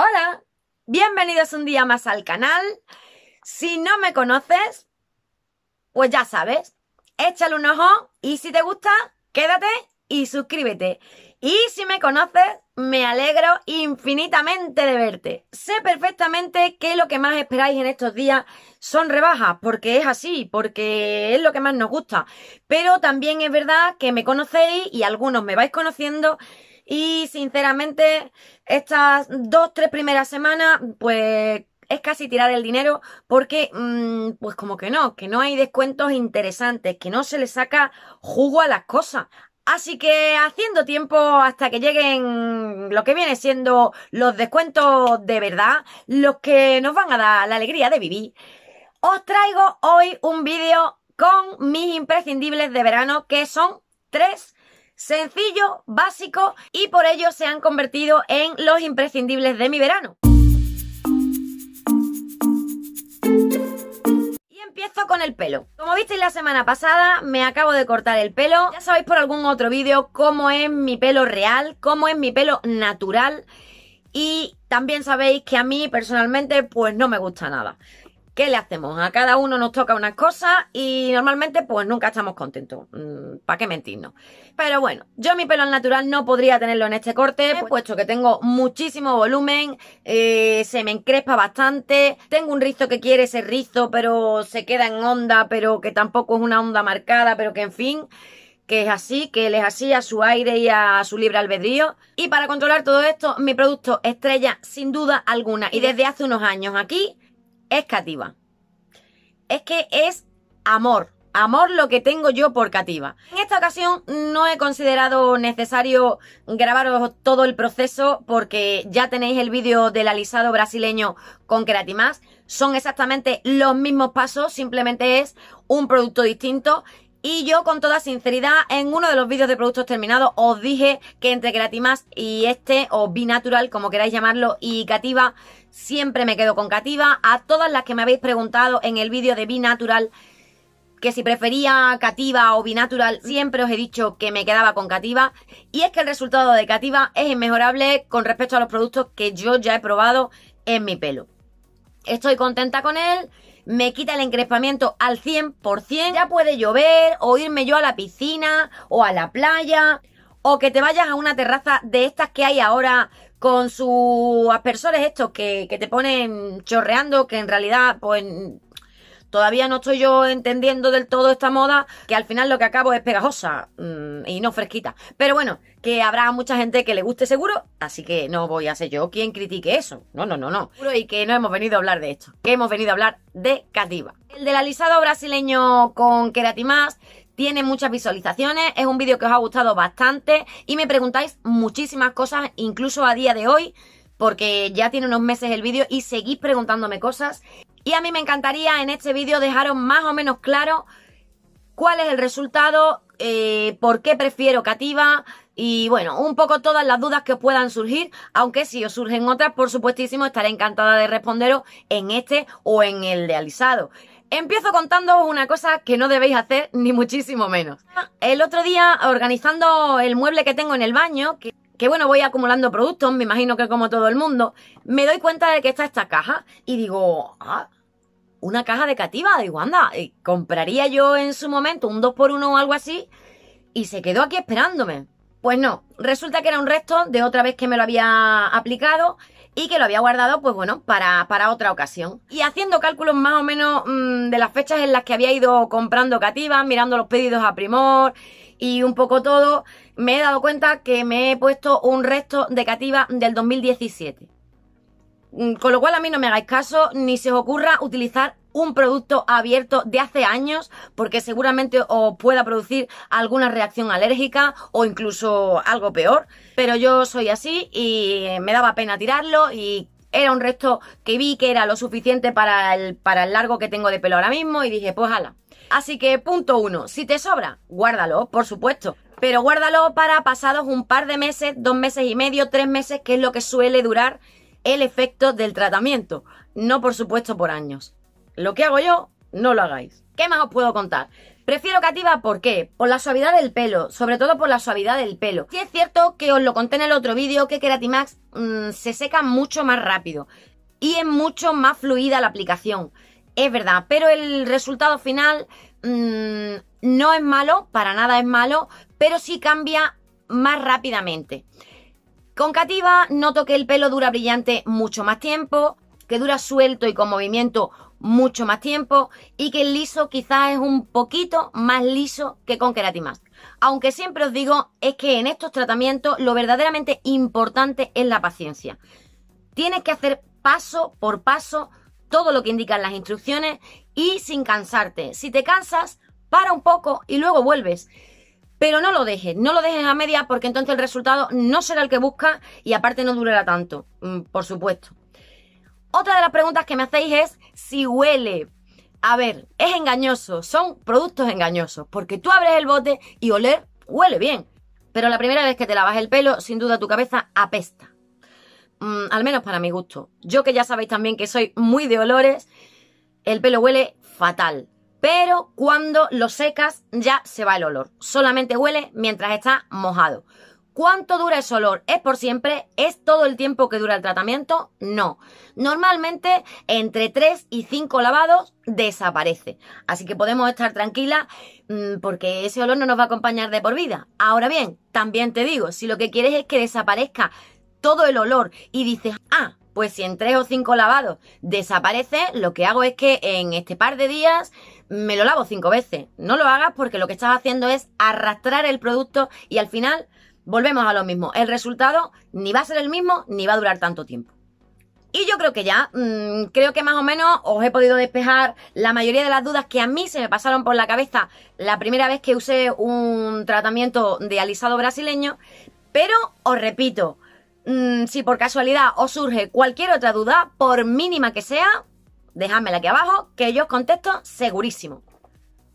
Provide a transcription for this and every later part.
Hola, bienvenidos un día más al canal. Si no me conoces, pues ya sabes, échale un ojo y si te gusta, quédate y suscríbete. Y si me conoces, me alegro infinitamente de verte. Sé perfectamente que lo que más esperáis en estos días son rebajas, porque es así, porque es lo que más nos gusta. Pero también es verdad que me conocéis y algunos me vais conociendo y sinceramente, estas dos, tres primeras semanas, pues es casi tirar el dinero porque, mm, pues como que no, que no hay descuentos interesantes, que no se le saca jugo a las cosas. Así que haciendo tiempo hasta que lleguen lo que viene siendo los descuentos de verdad, los que nos van a dar la alegría de vivir, os traigo hoy un vídeo con mis imprescindibles de verano que son tres sencillo, básico y por ello se han convertido en los imprescindibles de mi verano. y empiezo con el pelo. Como visteis la semana pasada, me acabo de cortar el pelo. Ya sabéis por algún otro vídeo cómo es mi pelo real, cómo es mi pelo natural. Y también sabéis que a mí personalmente pues no me gusta nada. ¿Qué le hacemos? A cada uno nos toca una cosa y normalmente pues nunca estamos contentos. Mm, ¿Para qué mentirnos? Pero bueno, yo mi pelo natural no podría tenerlo en este corte, eh, pues puesto que tengo muchísimo volumen, eh, se me encrespa bastante, tengo un rizo que quiere ser rizo, pero se queda en onda, pero que tampoco es una onda marcada, pero que en fin que es así, que les es así a su aire y a su libre albedrío. Y para controlar todo esto, mi producto estrella sin duda alguna y desde hace unos años aquí es Cativa. Es que es amor. Amor lo que tengo yo por Cativa. En esta ocasión no he considerado necesario grabaros todo el proceso porque ya tenéis el vídeo del alisado brasileño con Keratimas. Son exactamente los mismos pasos, simplemente es un producto distinto y yo con toda sinceridad en uno de los vídeos de productos terminados os dije que entre Keratimas y este o Natural como queráis llamarlo y Cativa Siempre me quedo con Cativa. A todas las que me habéis preguntado en el vídeo de Binatural, que si prefería Cativa o Binatural, siempre os he dicho que me quedaba con Cativa. Y es que el resultado de Cativa es inmejorable con respecto a los productos que yo ya he probado en mi pelo. Estoy contenta con él, me quita el encrespamiento al 100%. Ya puede llover o irme yo a la piscina o a la playa o que te vayas a una terraza de estas que hay ahora con sus aspersores estos que, te ponen chorreando, que en realidad, pues todavía no estoy yo entendiendo del todo esta moda, que al final lo que acabo es pegajosa mm, y no fresquita. Pero bueno, que habrá mucha gente que le guste seguro, así que no voy a ser yo quien critique eso. No, no, no, no. Y que no hemos venido a hablar de esto, que hemos venido a hablar de Cativa. El del alisado brasileño con keratimas tiene muchas visualizaciones, es un vídeo que os ha gustado bastante y me preguntáis muchísimas cosas, incluso a día de hoy, porque ya tiene unos meses el vídeo y seguís preguntándome cosas. Y a mí me encantaría en este vídeo dejaros más o menos claro cuál es el resultado, eh, por qué prefiero Cativa y bueno, un poco todas las dudas que os puedan surgir, aunque si os surgen otras, por supuestísimo, estaré encantada de responderos en este o en el de alisado. Empiezo contando una cosa que no debéis hacer, ni muchísimo menos. El otro día, organizando el mueble que tengo en el baño, que, bueno, voy acumulando productos, me imagino que como todo el mundo, me doy cuenta de que está esta caja y digo, ah, una caja de cativa, digo, anda, compraría yo en su momento un 2x1 o algo así, y se quedó aquí esperándome. Pues no, resulta que era un resto de otra vez que me lo había aplicado y que lo había guardado, pues bueno, para, para otra ocasión. Y haciendo cálculos más o menos mm, de las fechas en las que había ido comprando cativas, mirando los pedidos a primor y un poco todo, me he dado cuenta que me he puesto un resto de cativa del 2017. Mm, con lo cual a mí no me hagáis caso, ni se os ocurra utilizar un producto abierto de hace años porque seguramente os pueda producir alguna reacción alérgica o incluso algo peor. Pero yo soy así y me daba pena tirarlo y era un resto que vi que era lo suficiente para el, para el largo que tengo de pelo ahora mismo y dije, pues ala. Así que punto uno, si te sobra, guárdalo, por supuesto. Pero guárdalo para pasados un par de meses, dos meses y medio, tres meses, que es lo que suele durar el efecto del tratamiento, no por supuesto por años. Lo que hago yo, no lo hagáis. ¿Qué más os puedo contar? Prefiero Cativa, porque Por la suavidad del pelo, sobre todo por la suavidad del pelo. Sí es cierto que os lo conté en el otro vídeo, que Keratimax mm, se seca mucho más rápido y es mucho más fluida la aplicación. Es verdad, pero el resultado final mm, no es malo, para nada es malo, pero sí cambia más rápidamente. Con cativa noto que el pelo dura brillante mucho más tiempo, que dura suelto y con movimiento mucho más tiempo y que el liso quizás es un poquito más liso que con Keratimas. Aunque siempre os digo es que en estos tratamientos lo verdaderamente importante es la paciencia. Tienes que hacer paso por paso todo lo que indican las instrucciones y sin cansarte. Si te cansas, para un poco y luego vuelves. Pero no lo dejes, no lo dejes a media porque entonces el resultado no será el que busca y aparte no durará tanto, mm, por supuesto. Otra de las preguntas que me hacéis es si huele. A ver, es engañoso, son productos engañosos, porque tú abres el bote y oler huele bien, pero la primera vez que te lavas el pelo, sin duda tu cabeza apesta. Mm, al menos para mi gusto. Yo que ya sabéis también que soy muy de olores, el pelo huele fatal pero cuando lo secas ya se va el olor. Solamente huele mientras está mojado. ¿Cuánto dura ese olor? ¿Es por siempre? ¿Es todo el tiempo que dura el tratamiento? No. Normalmente entre 3 y 5 lavados desaparece. Así que podemos estar tranquilas mm, porque ese olor no nos va a acompañar de por vida. Ahora bien, también te digo, si lo que quieres es que desaparezca todo el olor y dices, ah, pues si en tres o cinco lavados desaparece, lo que hago es que en este par de días me lo lavo cinco veces. No lo hagas porque lo que estás haciendo es arrastrar el producto y al final volvemos a lo mismo. El resultado ni va a ser el mismo ni va a durar tanto tiempo. Y yo creo que ya, mm, creo que más o menos os he podido despejar la mayoría de las dudas que a mí se me pasaron por la cabeza la primera vez que usé un tratamiento de alisado brasileño. Pero os repito, Mm, si por casualidad os surge cualquier otra duda, por mínima que sea, dejadmela aquí abajo, que yo os contesto segurísimo.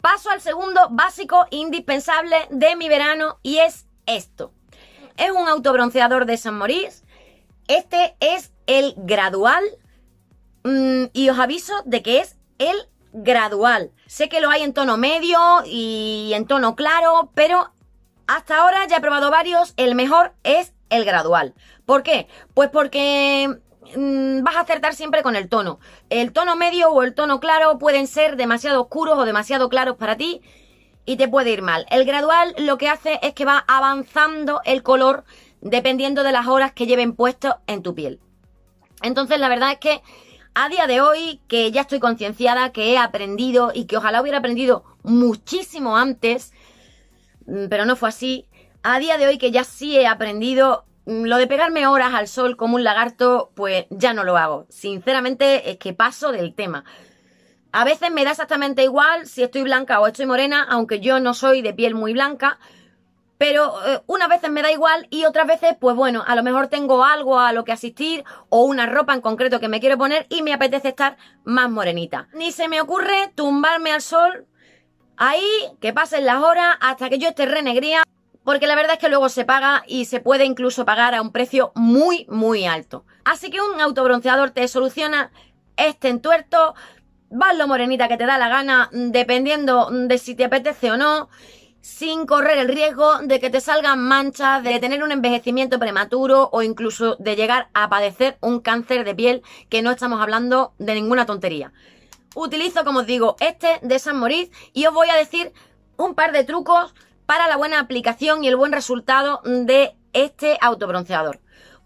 Paso al segundo básico indispensable de mi verano y es esto. Es un autobronceador de San Morís. Este es el gradual mm, y os aviso de que es el gradual. Sé que lo hay en tono medio y en tono claro, pero hasta ahora ya he probado varios. El mejor es el gradual. ¿Por qué? Pues porque mm, vas a acertar siempre con el tono. El tono medio o el tono claro pueden ser demasiado oscuros o demasiado claros para ti y te puede ir mal. El gradual lo que hace es que va avanzando el color dependiendo de las horas que lleven puesto en tu piel. Entonces la verdad es que a día de hoy que ya estoy concienciada, que he aprendido y que ojalá hubiera aprendido muchísimo antes, mm, pero no fue así. A día de hoy que ya sí he aprendido, lo de pegarme horas al sol como un lagarto, pues ya no lo hago. Sinceramente es que paso del tema. A veces me da exactamente igual si estoy blanca o estoy morena, aunque yo no soy de piel muy blanca. Pero eh, unas veces me da igual y otras veces, pues bueno, a lo mejor tengo algo a lo que asistir o una ropa en concreto que me quiero poner y me apetece estar más morenita. Ni se me ocurre tumbarme al sol ahí, que pasen las horas hasta que yo esté renegría porque la verdad es que luego se paga y se puede incluso pagar a un precio muy, muy alto. Así que un autobronceador te soluciona este entuerto, vas lo morenita que te da la gana, dependiendo de si te apetece o no, sin correr el riesgo de que te salgan manchas, de tener un envejecimiento prematuro o incluso de llegar a padecer un cáncer de piel, que no estamos hablando de ninguna tontería. Utilizo, como os digo, este de San Moritz y os voy a decir un par de trucos para la buena aplicación y el buen resultado de este autobronceador.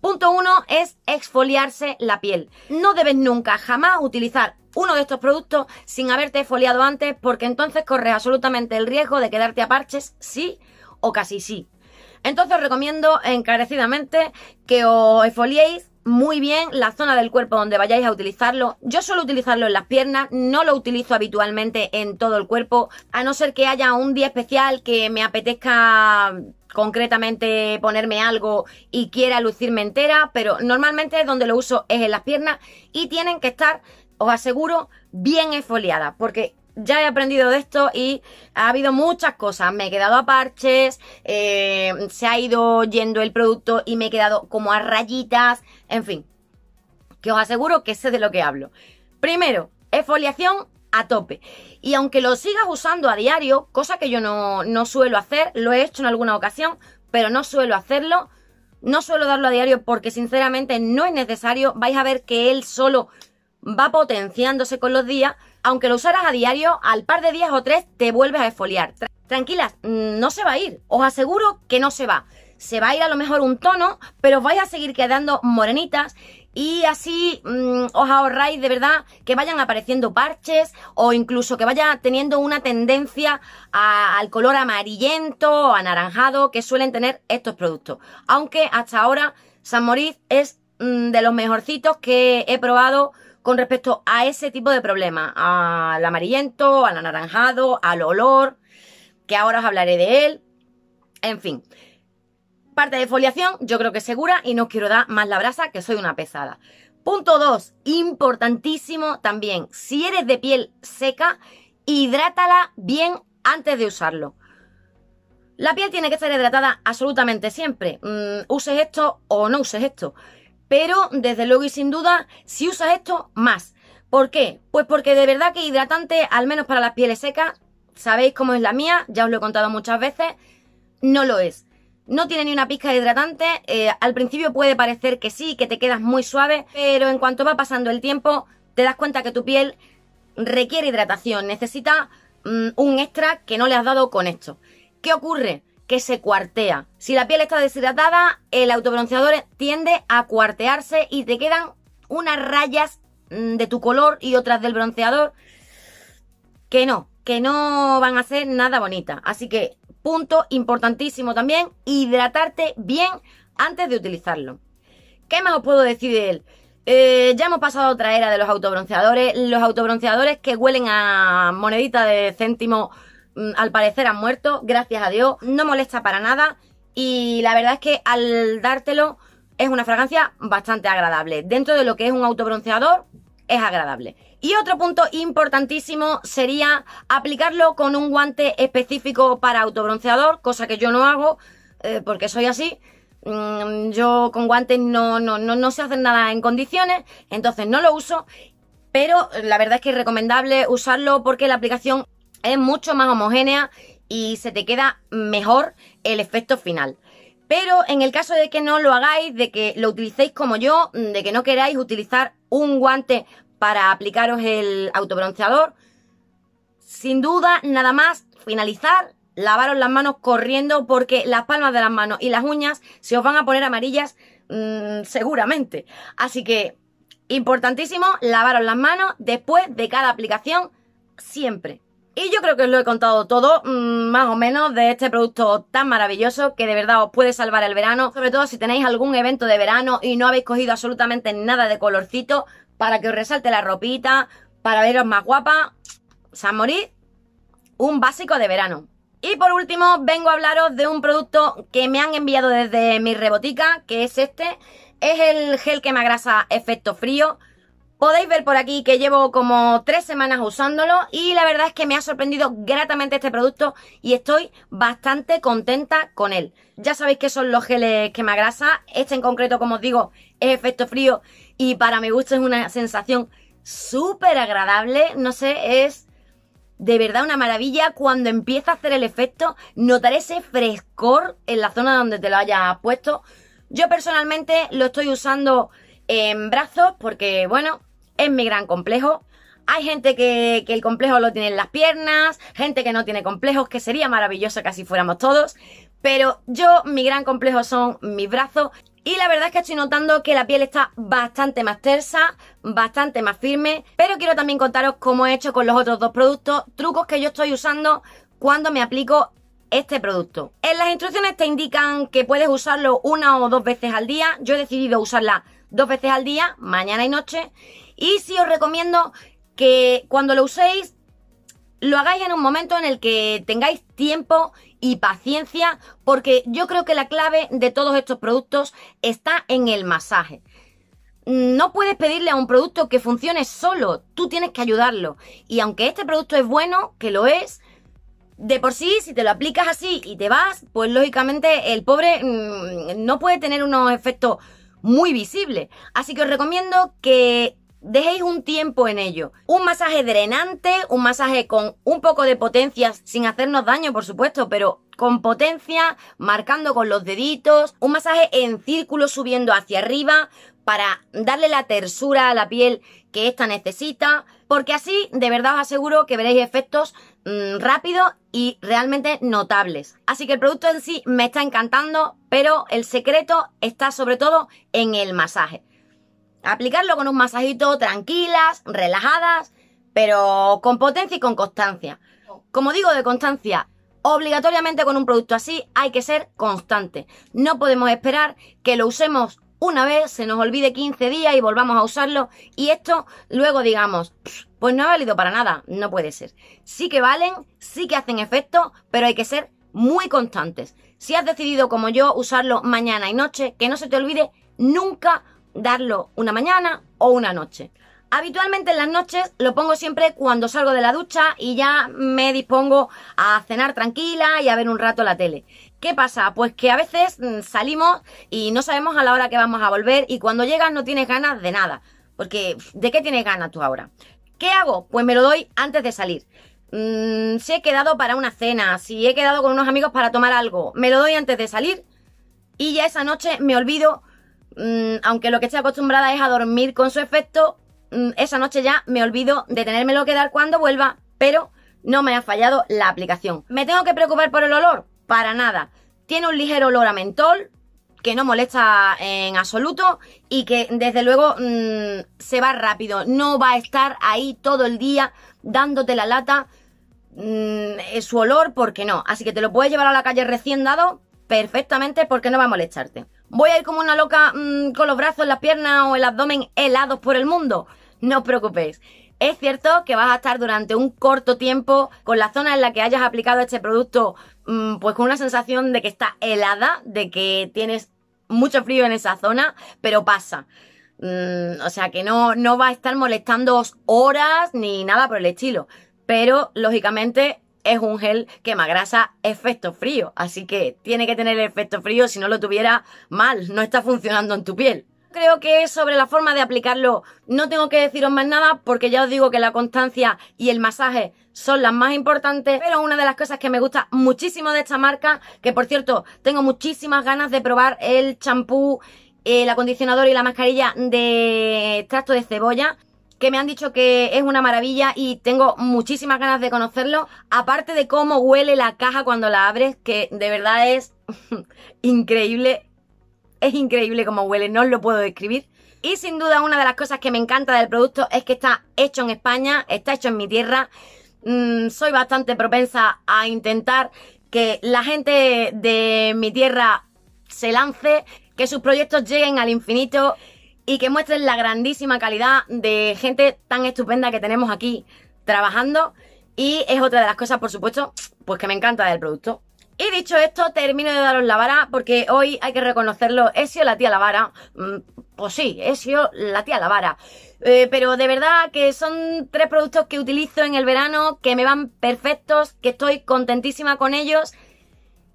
Punto 1 es exfoliarse la piel. No debes nunca, jamás utilizar uno de estos productos sin haberte exfoliado antes porque entonces corres absolutamente el riesgo de quedarte a parches sí o casi sí. Entonces os recomiendo encarecidamente que os exfoliéis muy bien la zona del cuerpo donde vayáis a utilizarlo. Yo suelo utilizarlo en las piernas, no lo utilizo habitualmente en todo el cuerpo, a no ser que haya un día especial que me apetezca concretamente ponerme algo y quiera lucirme entera, pero normalmente donde lo uso es en las piernas y tienen que estar, os aseguro, bien esfoliadas, porque ya he aprendido de esto y ha habido muchas cosas. Me he quedado a parches, eh, se ha ido yendo el producto y me he quedado como a rayitas, en fin. Que os aseguro que sé de lo que hablo. Primero, exfoliación a tope. Y aunque lo sigas usando a diario, cosa que yo no, no suelo hacer, lo he hecho en alguna ocasión, pero no suelo hacerlo, no suelo darlo a diario porque sinceramente no es necesario. Vais a ver que él solo va potenciándose con los días, aunque lo usaras a diario, al par de días o tres te vuelves a esfoliar. tranquilas, mm, no se va a ir. Os aseguro que no se va. Se va a ir a lo mejor un tono, pero vais a seguir quedando morenitas y así mm, os ahorráis de verdad que vayan apareciendo parches o incluso que vaya teniendo una tendencia al color amarillento o anaranjado que suelen tener estos productos. Aunque hasta ahora San Moritz es mm, de los mejorcitos que he probado con respecto a ese tipo de problemas, al amarillento, al anaranjado, al olor, que ahora os hablaré de él, en fin. Parte de foliación yo creo que es segura y no quiero dar más la brasa, que soy una pesada. Punto 2, importantísimo también, si eres de piel seca, hidrátala bien antes de usarlo. La piel tiene que estar hidratada absolutamente siempre. Mm, uses esto o no uses esto. Pero desde luego y sin duda, si usas esto, más. ¿Por qué? Pues porque de verdad que hidratante, al menos para las pieles secas, sabéis cómo es la mía, ya os lo he contado muchas veces, no lo es. No tiene ni una pizca de hidratante, eh, al principio puede parecer que sí, que te quedas muy suave, pero en cuanto va pasando el tiempo, te das cuenta que tu piel requiere hidratación, necesita mm, un extra que no le has dado con esto. ¿Qué ocurre? que se cuartea. Si la piel está deshidratada, el autobronceador tiende a cuartearse y te quedan unas rayas mm, de tu color y otras del bronceador que no, que no van a ser nada bonitas. Así que, punto importantísimo también, hidratarte bien antes de utilizarlo. ¿Qué más os puedo decir de él? Eh, ya hemos pasado otra era de los autobronceadores. Los autobronceadores que huelen a moneditas de céntimo Mm, al parecer han muerto, gracias a Dios, no molesta para nada y la verdad es que al dártelo es una fragancia bastante agradable. Dentro de lo que es un autobronceador, es agradable. Y otro punto importantísimo sería aplicarlo con un guante específico para autobronceador, cosa que yo no hago eh, porque soy así. Mm, yo con guantes no, no, no, no sé nada en condiciones, entonces no lo uso. Pero la verdad es que es recomendable usarlo porque la aplicación es mucho más homogénea y se te queda mejor el efecto final. Pero en el caso de que no lo hagáis, de que lo utilicéis como yo, mm, de que no queráis utilizar un guante para aplicaros el autobronceador, sin duda, nada más finalizar, lavaros las manos corriendo porque las palmas de las manos y las uñas se os van a poner amarillas mm, seguramente. Así que, importantísimo, lavaros las manos después de cada aplicación siempre. Y yo creo que os lo he contado todo, mm, más o menos, de este producto tan maravilloso que de verdad os puede salvar el verano. Sobre todo si tenéis algún evento de verano y no habéis cogido absolutamente nada de colorcito para que os resalte la ropita, para veros más guapa. San morir un básico de verano. Y por último, vengo a hablaros de un producto que me han enviado desde mi rebotica, que es este. Es el gel grasa efecto frío. Podéis ver por aquí que llevo como tres semanas usándolo y la verdad es que me ha sorprendido gratamente este producto y estoy bastante contenta con él. Ya sabéis que son los geles que este en concreto como os digo es efecto frío y para mi gusto es una sensación súper agradable, no sé, es de verdad una maravilla. Cuando empieza a hacer el efecto notar ese frescor en la zona donde te lo hayas puesto. Yo personalmente lo estoy usando en brazos porque, bueno, es mi gran complejo. Hay gente que, el complejo lo tiene en las piernas, gente que no tiene complejos, que sería maravilloso que así fuéramos todos. Pero yo, mi gran complejo son mis brazos. Y la verdad es que estoy notando que la piel está bastante más tersa, bastante más firme. Pero quiero también contaros cómo he hecho con los otros dos productos, trucos que yo estoy usando cuando me aplico este producto. En las instrucciones te indican que puedes usarlo una o dos veces al día. Yo he decidido usarla dos veces al día, mañana y noche. Y sí os recomiendo que cuando lo uséis, lo hagáis en un momento en el que tengáis tiempo y paciencia, porque yo creo que la clave de todos estos productos está en el masaje. No puedes pedirle a un producto que funcione solo, tú tienes que ayudarlo. Y aunque este producto es bueno, que lo es, de por sí, si te lo aplicas así y te vas, pues lógicamente el pobre mm, no puede tener unos efectos muy visibles. Así que os recomiendo que dejéis un tiempo en ello. Un masaje drenante, un masaje con un poco de potencia, sin hacernos daño, por supuesto, pero con potencia, marcando con los deditos, un masaje en círculo subiendo hacia arriba para darle la tersura a la piel que ésta necesita, porque así de verdad os aseguro que veréis efectos mm, rápidos y realmente notables. Así que el producto en sí me está encantando, pero el secreto está sobre todo en el masaje. Aplicarlo con un masajito tranquilas, relajadas, pero con potencia y con constancia. Como digo de constancia, obligatoriamente con un producto así hay que ser constante. No podemos esperar que lo usemos una vez, se nos olvide 15 días y volvamos a usarlo y esto luego digamos, pues no ha valido para nada, no puede ser. Sí que valen, sí que hacen efecto, pero hay que ser muy constantes. Si has decidido como yo usarlo mañana y noche, que no se te olvide nunca darlo una mañana o una noche. Habitualmente en las noches lo pongo siempre cuando salgo de la ducha y ya me dispongo a cenar tranquila y a ver un rato la tele. ¿Qué pasa? Pues que a veces mm, salimos y no sabemos a la hora que vamos a volver y cuando llegas no tienes ganas de nada. Porque ¿de qué tienes ganas tú ahora? ¿Qué hago? Pues me lo doy antes de salir. Mm, si he quedado para una cena, si he quedado con unos amigos para tomar algo, me lo doy antes de salir y ya esa noche me olvido Mm, aunque lo que estoy acostumbrada es a dormir con su efecto, mm, esa noche ya me olvido de tenérmelo que dar cuando vuelva, pero no me ha fallado la aplicación. ¿Me tengo que preocupar por el olor? Para nada. Tiene un ligero olor a mentol, que no molesta en absoluto y que desde luego mm, se va rápido. No va a estar ahí todo el día dándote la lata eh, su olor porque no. Así que te lo puedes llevar a la calle recién dado perfectamente porque no va a molestarte. ¿Voy a ir como una loca mm, con los brazos, las piernas o el abdomen helados por el mundo? No os preocupéis. Es cierto que vas a estar durante un corto tiempo con la zona en la que hayas aplicado este producto, mm, pues con una sensación de que está helada, de que tienes mucho frío en esa zona, pero pasa. Mm, o sea que no, no va a estar molestándoos horas ni nada por el estilo. Pero, lógicamente, es un gel quemagrasa efecto frío. Así que tiene que tener efecto frío, si no lo tuviera mal, no está funcionando en tu piel. Creo que sobre la forma de aplicarlo no tengo que deciros más nada porque ya os digo que la constancia y el masaje son las más importantes, pero una de las cosas que me gusta muchísimo de esta marca, que por cierto tengo muchísimas ganas de probar el champú el acondicionador y la mascarilla de extracto de cebolla que me han dicho que es una maravilla y tengo muchísimas ganas de conocerlo. Aparte de cómo huele la caja cuando la abres, que de verdad es increíble. Es increíble cómo huele, no os lo puedo describir. Y sin duda una de las cosas que me encanta del producto es que está hecho en España, está hecho en mi tierra. Mm, soy bastante propensa a intentar que la gente de mi tierra se lance, que sus proyectos lleguen al infinito y que muestren la grandísima calidad de gente tan estupenda que tenemos aquí trabajando. Y es otra de las cosas, por supuesto, pues que me encanta del producto. Y dicho esto, termino de daros la vara porque hoy hay que reconocerlo, he sido la tía la vara. Mm, pues sí, he sido la tía la vara. Eh, pero de verdad que son tres productos que utilizo en el verano, que me van perfectos, que estoy contentísima con ellos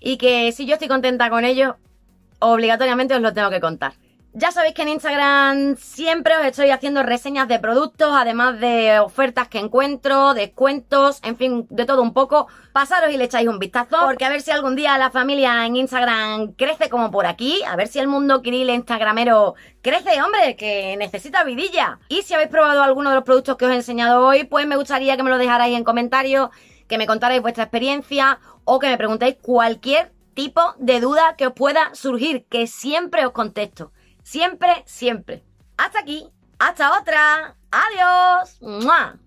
y que si yo estoy contenta con ellos, obligatoriamente os lo tengo que contar. Ya sabéis que en Instagram siempre os estoy haciendo reseñas de productos, además de ofertas que encuentro, descuentos, en fin, de todo un poco. Pasaros y le echáis un vistazo, porque a ver si algún día la familia en Instagram crece como por aquí, a ver si el mundo kiril instagramero crece, hombre, que necesita vidilla. Y si habéis probado alguno de los productos que os he enseñado hoy, pues me gustaría que me lo dejarais en comentarios, que me contarais vuestra experiencia o que me preguntéis cualquier tipo de duda que os pueda surgir, que siempre os contesto. Siempre, siempre. Hasta aquí. Hasta otra. Adiós. ¡Muah!